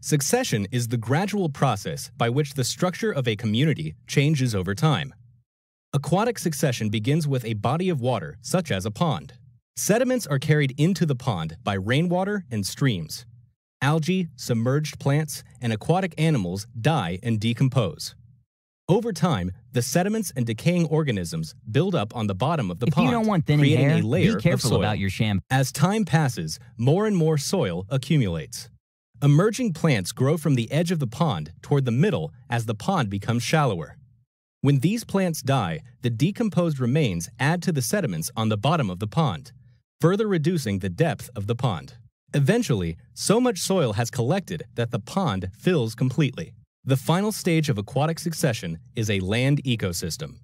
Succession is the gradual process by which the structure of a community changes over time. Aquatic succession begins with a body of water, such as a pond. Sediments are carried into the pond by rainwater and streams. Algae, submerged plants, and aquatic animals die and decompose. Over time, the sediments and decaying organisms build up on the bottom of the if pond, you don't want creating hair, a layer be careful of soil. About your sham As time passes, more and more soil accumulates. Emerging plants grow from the edge of the pond toward the middle as the pond becomes shallower. When these plants die, the decomposed remains add to the sediments on the bottom of the pond, further reducing the depth of the pond. Eventually, so much soil has collected that the pond fills completely. The final stage of aquatic succession is a land ecosystem.